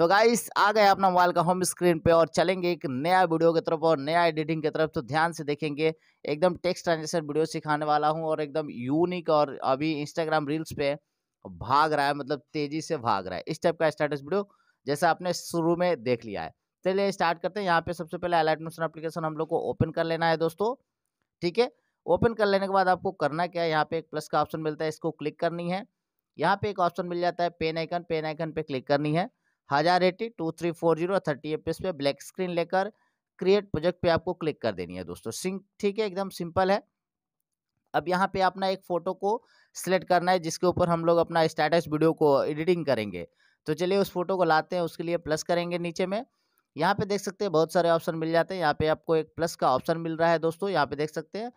तो गाइस आ गए अपना मोबाइल का होम स्क्रीन पे और चलेंगे एक नया वीडियो की तरफ और नया एडिटिंग की तरफ तो ध्यान से देखेंगे एकदम टेक्स्ट ट्रांजेक्शन वीडियो सिखाने वाला हूँ और एकदम यूनिक और अभी इंस्टाग्राम रील्स पे भाग रहा है मतलब तेजी से भाग रहा है इस टाइप का स्टेटस वीडियो जैसा आपने शुरू में देख लिया है चलिए स्टार्ट करते हैं यहाँ पे सबसे पहले अलर्ट मोशन एप्लीकेशन हम लोग को ओपन कर लेना है दोस्तों ठीक है ओपन कर लेने के बाद आपको करना क्या है यहाँ पे एक प्लस का ऑप्शन मिलता है इसको क्लिक करनी है यहाँ पे एक ऑप्शन मिल जाता है पेन आइकन पेन आइकन पे क्लिक करनी है हज़ार eighty two three four zero thirty F पे ब्लैक स्क्रीन लेकर क्रिएट प्रोजेक्ट पे आपको क्लिक कर देनी है दोस्तों सिंक ठीक है एकदम सिंपल है अब यहाँ पे अपना एक फ़ोटो को सिलेक्ट करना है जिसके ऊपर हम लोग अपना स्टेटस वीडियो को एडिटिंग करेंगे तो चलिए उस फोटो को लाते हैं उसके लिए प्लस करेंगे नीचे में यहाँ पे देख सकते हैं बहुत सारे ऑप्शन मिल जाते हैं यहाँ पे आपको एक प्लस का ऑप्शन मिल रहा है दोस्तों यहाँ पे देख सकते हैं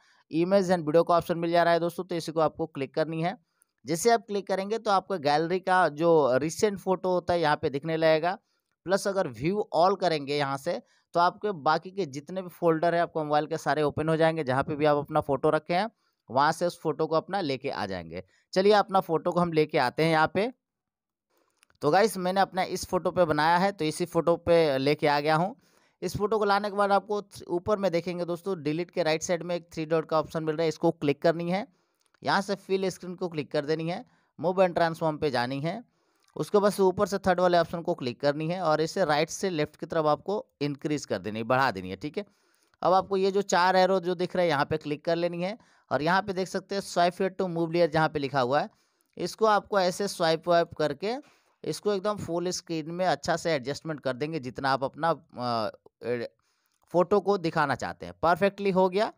इमेज एंड वीडियो का ऑप्शन मिल जा रहा है दोस्तों तो इसी को आपको क्लिक करनी है जैसे आप क्लिक करेंगे तो आपका गैलरी का जो रिसेंट फोटो होता है यहाँ पे दिखने लगेगा प्लस अगर व्यू ऑल करेंगे यहाँ से तो आपके बाकी के जितने भी फोल्डर है आपको मोबाइल के सारे ओपन हो जाएंगे जहाँ पे भी आप अपना फ़ोटो रखे हैं वहाँ से उस फोटो को अपना लेके आ जाएंगे चलिए अपना फ़ोटो को हम लेके आते हैं यहाँ पे तो गाइस मैंने अपना इस फ़ोटो पे बनाया है तो इसी फ़ोटो पे लेके आ गया हूँ इस फोटो को लाने के बाद आपको ऊपर में देखेंगे दोस्तों डिलीट के राइट साइड में एक थ्री डॉट का ऑप्शन मिल रहा है इसको क्लिक करनी है यहाँ से फिल स्क्रीन को क्लिक कर देनी है मूव एंड ट्रांसफॉर्म पे जानी है उसके बाद से ऊपर से थर्ड वाले ऑप्शन को क्लिक करनी है और इसे राइट से लेफ्ट की तरफ आपको इंक्रीज कर देनी है बढ़ा देनी है ठीक है अब आपको ये जो चार एरो जो दिख रहा है यहाँ पे क्लिक कर लेनी है और यहाँ पे देख सकते हैं swipe head to move layer जहाँ पे लिखा हुआ है इसको आपको ऐसे स्वाइप वाइप करके इसको एकदम फुल स्क्रीन में अच्छा से एडजस्टमेंट कर देंगे जितना आप अपना फ़ोटो को दिखाना चाहते हैं परफेक्टली हो गया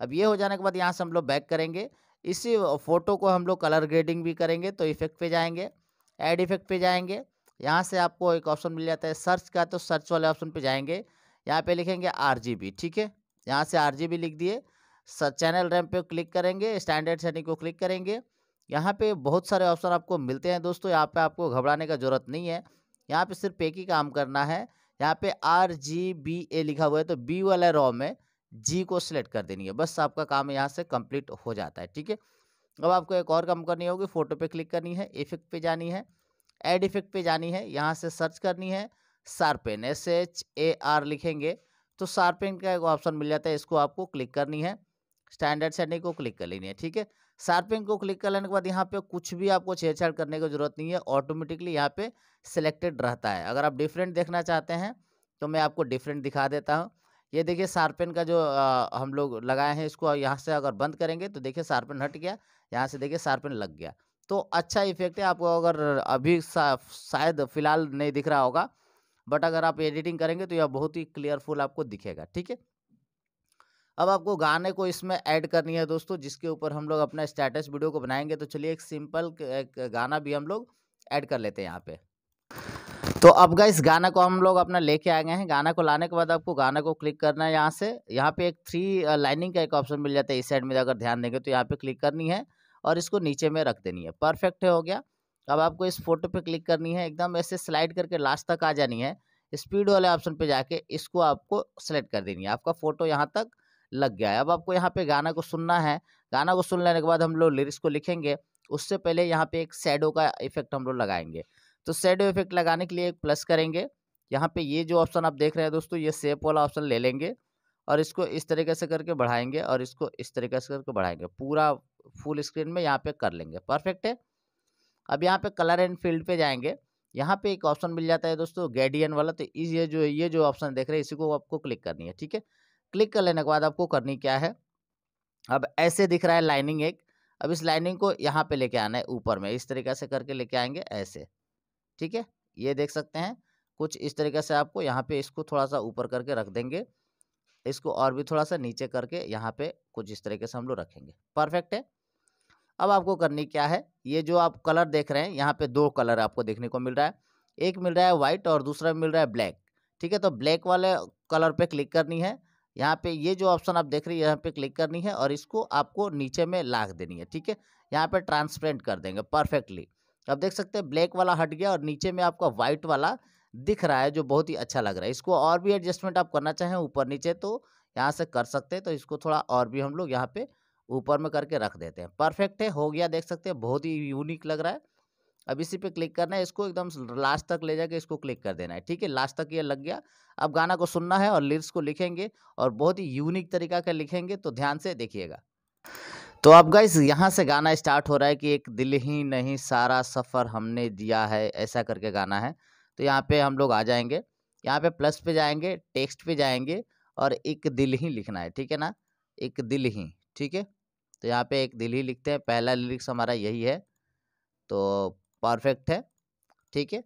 अब ये हो जाने के बाद यहाँ से हम लोग बैक करेंगे इसी फ़ोटो को हम लोग कलर ग्रेडिंग भी करेंगे तो इफेक्ट पे जाएंगे ऐड इफेक्ट पे जाएंगे यहाँ से आपको एक ऑप्शन मिल जाता है सर्च का तो सर्च वाले ऑप्शन पे जाएंगे यहाँ पे लिखेंगे आर ठीक है यहाँ से आर लिख दिए चैनल रैम पे क्लिक करेंगे स्टैंडर्ड सेटिंग को क्लिक करेंगे यहाँ पे बहुत सारे ऑप्शन आपको मिलते हैं दोस्तों यहाँ पे आपको घबराने का ज़रूरत नहीं है यहाँ पे सिर्फ एक ही काम करना है यहाँ पे आर जी बी ए लिखा हुआ है तो बी वाला रॉ में जी को सिलेक्ट कर देनी है बस आपका काम यहाँ से कंप्लीट हो जाता है ठीक है अब आपको एक और काम करनी होगी फोटो पे क्लिक करनी है इफेक्ट पे जानी है एड इफेक्ट पे जानी है यहाँ से सर्च करनी है sharpen S H A R लिखेंगे तो सार्पेन का एक ऑप्शन मिल जाता है इसको आपको क्लिक करनी है स्टैंडर्ड सेटिंग को क्लिक कर लेनी है ठीक है शार्पिंग को क्लिक कर लेने के बाद यहाँ पे कुछ भी आपको छेड़छाड़ करने की जरूरत नहीं है ऑटोमेटिकली यहाँ पे सिलेक्टेड रहता है अगर आप डिफरेंट देखना चाहते हैं तो मैं आपको डिफरेंट दिखा देता हूँ ये देखिए शार्पन का जो आ, हम लोग लगाए हैं इसको यहाँ से अगर बंद करेंगे तो देखिए शार्पन हट गया यहाँ से देखिए शार्पन लग गया तो अच्छा इफेक्ट है आपको अगर अभी शायद फिलहाल नहीं दिख रहा होगा बट अगर आप एडिटिंग करेंगे तो यह बहुत ही क्लियरफुल आपको दिखेगा ठीक है अब आपको गाने को इसमें ऐड करनी है दोस्तों जिसके ऊपर हम लोग अपना स्टेटस वीडियो को बनाएंगे तो चलिए एक सिंपल एक गाना भी हम लोग ऐड कर लेते हैं यहाँ पे तो अब इस गाना को हम लोग अपना लेके आ गए हैं गाना को लाने के बाद आपको गाना को क्लिक करना है यहाँ से यहाँ पे एक थ्री लाइनिंग का एक ऑप्शन मिल जाता है इस साइड में अगर ध्यान देंगे तो यहाँ पे क्लिक करनी है और इसको नीचे में रख देनी है परफेक्ट हो गया अब आपको इस फोटो पे क्लिक करनी है एकदम ऐसे स्लाइड करके लास्ट तक आ जानी है स्पीड वाले ऑप्शन पर जाके इसको आपको सेलेक्ट कर देनी है आपका फ़ोटो यहाँ तक लग गया है अब आपको यहाँ पे गाना को सुनना है गाना को सुन लेने के बाद हम लोग लिरिक्स को लिखेंगे उससे पहले यहाँ पे एक सैडो का इफेक्ट हम लोग लगाएंगे तो शेडो इफेक्ट लगाने के लिए एक प्लस करेंगे यहाँ पे ये जो ऑप्शन आप देख रहे हैं दोस्तों ये सेप वाला ऑप्शन ले लेंगे और इसको इस तरीके से करके बढ़ाएंगे और इसको इस तरीके से करके बढ़ाएंगे पूरा फुल स्क्रीन में यहाँ पे कर लेंगे परफेक्ट है अब यहाँ पे कलर एंड फील्ड पे जाएंगे यहाँ पे एक ऑप्शन मिल जाता है दोस्तों गैडियन वाला तो इस ये जो ये जो ऑप्शन देख रहे हैं इसी को आपको क्लिक करनी है ठीक है क्लिक कर लेने के बाद आपको करनी क्या है अब ऐसे दिख रहा है लाइनिंग एक अब इस लाइनिंग को यहाँ पे लेके आना है ऊपर में इस तरीके से करके लेके आएंगे ऐसे ठीक है ये देख सकते हैं कुछ इस तरीके से आपको यहाँ पे इसको थोड़ा सा ऊपर करके रख देंगे इसको और भी थोड़ा सा नीचे करके यहाँ पे कुछ इस तरीके से हम लोग रखेंगे परफेक्ट है अब आपको करनी क्या है ये जो आप कलर देख रहे हैं यहाँ पे दो कलर आपको देखने को मिल रहा है एक मिल रहा है वाइट और दूसरा मिल रहा है ब्लैक ठीक है तो ब्लैक वाले कलर पर क्लिक करनी है यहाँ पे ये जो ऑप्शन आप देख रहे हैं यहाँ पे क्लिक करनी है और इसको आपको नीचे में लाख देनी है ठीक है यहाँ पे ट्रांसपेरेंट कर देंगे परफेक्टली आप देख सकते हैं ब्लैक वाला हट गया और नीचे में आपका व्हाइट वाला दिख रहा है जो बहुत ही अच्छा लग रहा है इसको और भी एडजस्टमेंट आप करना चाहें ऊपर नीचे तो यहाँ से कर सकते हैं तो इसको थोड़ा और भी हम लोग यहाँ पे ऊपर में करके रख देते हैं परफेक्ट है हो गया देख सकते हैं बहुत ही यूनिक लग रहा है अब इसी पे क्लिक करना है इसको एकदम लास्ट तक ले जाके इसको क्लिक कर देना है ठीक है लास्ट तक ये लग गया अब गाना को सुनना है और लिरिक्स को लिखेंगे और बहुत ही यूनिक तरीका का लिखेंगे तो ध्यान से देखिएगा तो अब गाइस यहाँ से गाना स्टार्ट हो रहा है कि एक दिल ही नहीं सारा सफ़र हमने दिया है ऐसा करके गाना है तो यहाँ पे हम लोग आ जाएंगे यहाँ पे प्लस पे जाएंगे टेक्स्ट पे जाएंगे और एक दिल ही लिखना है ठीक है ना एक दिल ही ठीक है तो यहाँ पे एक दिल ही लिखते हैं पहला लिरिक्स हमारा यही है तो परफेक्ट है ठीक है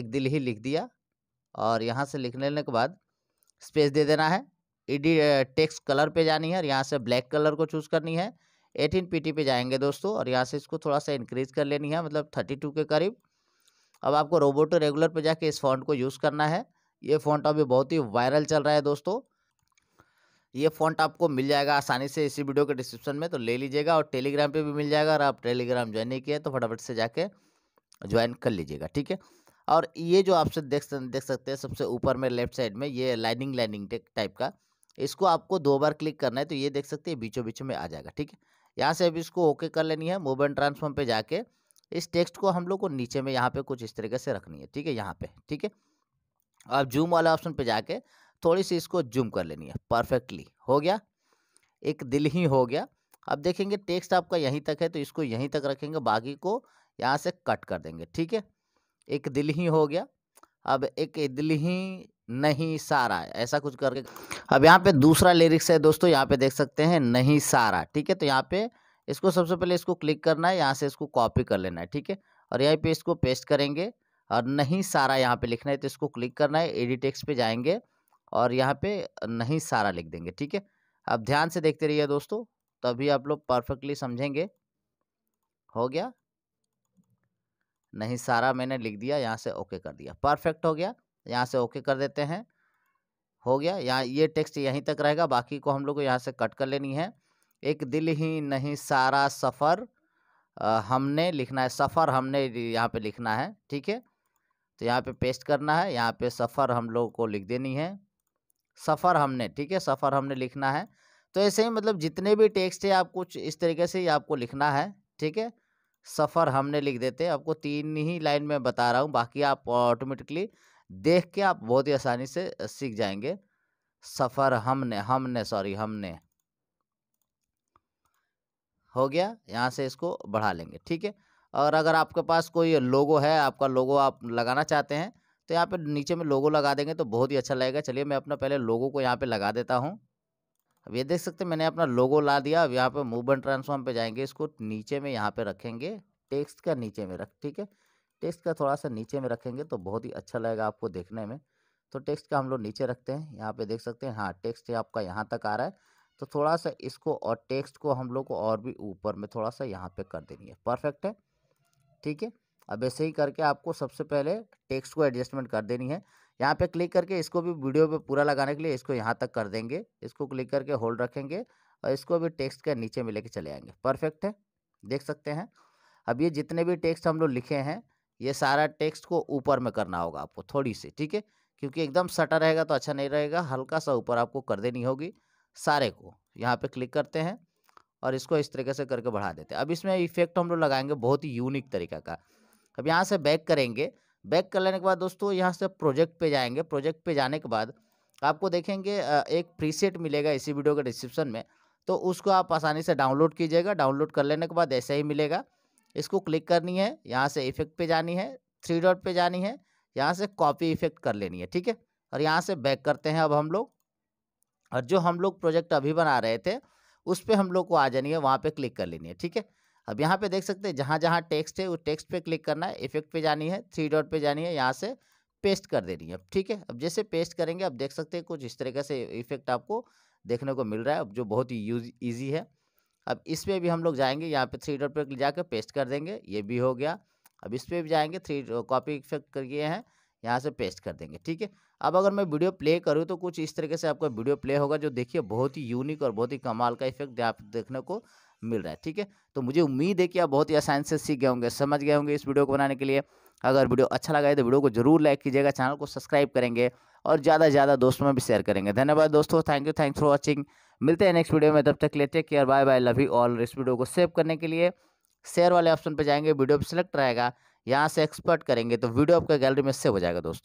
एक दिल ही लिख दिया और यहाँ से लिख लेने के बाद स्पेस दे देना है एडी टेक्स्ट कलर पे जानी है और यहाँ से ब्लैक कलर को चूज़ करनी है एटीन पीटी पे जाएंगे दोस्तों और यहाँ से इसको थोड़ा सा इंक्रीज कर लेनी है मतलब थर्टी टू के करीब अब आपको रोबोटो रेगुलर पे जाके इस फॉन्ट को यूज़ करना है ये फॉन्ट अभी बहुत ही वायरल चल रहा है दोस्तों ये फॉन्ट आपको मिल जाएगा आसानी से इसी वीडियो के डिस्क्रिप्शन में तो ले लीजिएगा और टेलीग्राम पे भी मिल जाएगा अगर आप टेलीग्राम ज्वाइन नहीं किए तो फटाफट से जाके ज्वाइन कर लीजिएगा ठीक है और ये जो से देख देख सकते हैं सबसे ऊपर में लेफ्ट साइड में ये लाइनिंग लाइनिंग टाइप का इसको आपको दो बार क्लिक करना है तो ये देख सकते हैं बीचों बीच में आ जाएगा ठीक है यहाँ से अब इसको ओके कर लेनी है मूव एंड ट्रांसफॉर्म पे जाके इस टेक्स्ट को हम लोग को नीचे में यहाँ पे कुछ इस तरीके से रखनी है ठीक है यहाँ पे ठीक है अब जूम वाला ऑप्शन पे जाके थोड़ी सी इसको जूम कर लेनी है परफेक्टली हो गया एक दिल ही हो गया अब देखेंगे टेक्स्ट आपका यहीं तक है तो इसको यहीं तक रखेंगे बाकी को यहाँ से कट कर देंगे ठीक है एक दिल ही हो गया अब एक दिल ही नहीं सारा ऐसा कुछ करके अब यहाँ पे दूसरा लिरिक्स है दोस्तों यहाँ पे देख सकते हैं नहीं सारा ठीक है तो यहाँ पे इसको सबसे पहले इसको क्लिक करना है यहाँ से इसको कॉपी कर लेना है ठीक है और यहीं पे इसको पेस्ट करेंगे और नहीं सारा यहाँ पे लिखना है तो इसको क्लिक करना है एडिटेक्स पे जाएंगे और यहाँ पे नहीं सारा लिख देंगे ठीक है अब ध्यान से देखते रहिए दोस्तों तभी आप लोग परफेक्टली समझेंगे हो गया नहीं सारा मैंने लिख दिया यहाँ से ओके कर दिया परफेक्ट हो गया यहाँ से ओके कर देते हैं हो गया यहाँ ये टेक्स्ट यहीं तक रहेगा बाकी को हम लोग को यहाँ से कट कर लेनी है एक दिल ही नहीं सारा सफ़र हमने लिखना है सफ़र हमने यहाँ पे लिखना है ठीक है तो यहाँ पे पेस्ट करना है यहाँ पे सफ़र हम लोग को लिख देनी है सफ़र हमने ठीक है सफ़र हमने लिखना है तो ऐसे ही मतलब जितने भी टेक्स्ट है आप कुछ इस तरीके से आपको लिखना है ठीक है सफ़र हमने लिख देते आपको तीन ही लाइन में बता रहा हूँ बाकी आप ऑटोमेटिकली देख के आप बहुत ही आसानी से सीख जाएंगे सफ़र हमने हमने सॉरी हमने हो गया यहाँ से इसको बढ़ा लेंगे ठीक है और अगर आपके पास कोई लोगो है आपका लोगो आप लगाना चाहते हैं तो यहाँ पे नीचे में लोगो लगा देंगे तो बहुत ही अच्छा लगेगा चलिए मैं अपना पहले लोगो को यहाँ पे लगा देता हूँ अब ये देख सकते हैं मैंने अपना लोगो ला दिया अब यहाँ पे मूवमेंट ट्रांसफॉर्म पे जाएंगे इसको नीचे में यहाँ पे रखेंगे टेक्स्ट का नीचे में रख ठीक है टेक्स्ट का थोड़ा सा नीचे में रखेंगे तो बहुत ही अच्छा लगेगा आपको देखने में तो टेक्स्ट का हम लोग नीचे रखते हैं यहाँ पे देख सकते हैं हाँ टेक्स्ट आपका यहाँ तक आ रहा है तो थोड़ा सा इसको और टेक्स्ट को हम लोग को और भी ऊपर में थोड़ा सा यहाँ पे कर देनी है परफेक्ट है ठीक है अब ऐसे ही करके आपको सबसे पहले टेक्स्ट को एडजस्टमेंट कर देनी है यहाँ पे क्लिक करके इसको भी वीडियो पे पूरा लगाने के लिए इसको यहाँ तक कर देंगे इसको क्लिक करके होल्ड रखेंगे और इसको भी टेक्स्ट के नीचे में लेके चले आएंगे परफेक्ट है देख सकते हैं अब ये जितने भी टेक्स्ट हम लोग लिखे हैं ये सारा टेक्स्ट को ऊपर में करना होगा आपको थोड़ी सी ठीक है क्योंकि एकदम सटा रहेगा तो अच्छा नहीं रहेगा हल्का सा ऊपर आपको कर देनी होगी सारे को यहाँ पे क्लिक करते हैं और इसको इस तरीके से करके बढ़ा देते हैं अब इसमें इफेक्ट हम लोग लगाएंगे बहुत ही यूनिक तरीका का अब यहाँ से बैक करेंगे बैक कर लेने के बाद दोस्तों यहाँ से प्रोजेक्ट पर जाएंगे प्रोजेक्ट पर जाने के बाद आपको देखेंगे एक प्रीसेट मिलेगा इसी वीडियो के डिस्क्रिप्शन में तो उसको आप आसानी से डाउनलोड कीजिएगा डाउनलोड कर लेने के बाद ऐसे ही मिलेगा इसको क्लिक करनी है यहाँ से इफेक्ट पे जानी है थ्री डॉट पे जानी है यहाँ से कॉपी इफेक्ट कर लेनी है ठीक है और यहाँ से बैक करते हैं अब हम लोग और जो हम लोग प्रोजेक्ट अभी बना रहे थे उस पर हम लोग को आ जानी है वहाँ पर क्लिक कर लेनी है ठीक है अब यहाँ पर देख सकते हैं जहाँ जहाँ टेक्स्ट है वो टेक्स्ट पर क्लिक करना है इफेक्ट पर जानी है थ्री डॉट पर जानी है यहाँ से पेस्ट कर देनी है ठीक है अब जैसे पेस्ट करेंगे आप देख सकते हैं कुछ इस तरीके से इफेक्ट आपको देखने को मिल रहा है अब जो बहुत ही यूज ईजी है अब इस पर भी हम लोग जाएंगे यहाँ पे थ्री डॉट पर जाकर पेस्ट कर देंगे ये भी हो गया अब इस पर भी जाएंगे थ्री कॉपी इफेक्ट करिए हैं यहाँ से पेस्ट कर देंगे ठीक है अब अगर मैं वीडियो प्ले करूँ तो कुछ इस तरीके से आपका वीडियो प्ले होगा जो देखिए बहुत ही यूनिक और बहुत ही कमाल का इफेक्ट आप देखने को मिल रहा है ठीक है तो मुझे उम्मीद है कि आप बहुत ही आसान से सीख गए होंगे समझ गए होंगे इस वीडियो को बनाने के लिए अगर वीडियो अच्छा लगा है तो वीडियो को जरूर लाइक कीजिएगा चैनल को सब्सक्राइब करेंगे और ज़्यादा से ज़्यादा दोस्तों में भी शेयर करेंगे धन्यवाद दोस्तों thank you thanks for watching मिलते हैं नेक्स्ट वीडियो में तब तक लेते care bye bye love you all इस वीडियो को सेव करने के लिए शेयर वाले ऑप्शन पर जाएंगे वीडियो पर सिलेक्ट रहेगा यहाँ से एक्सपर्ट करेंगे तो वीडियो आपका गैलरी में सेव हो जाएगा दोस्तों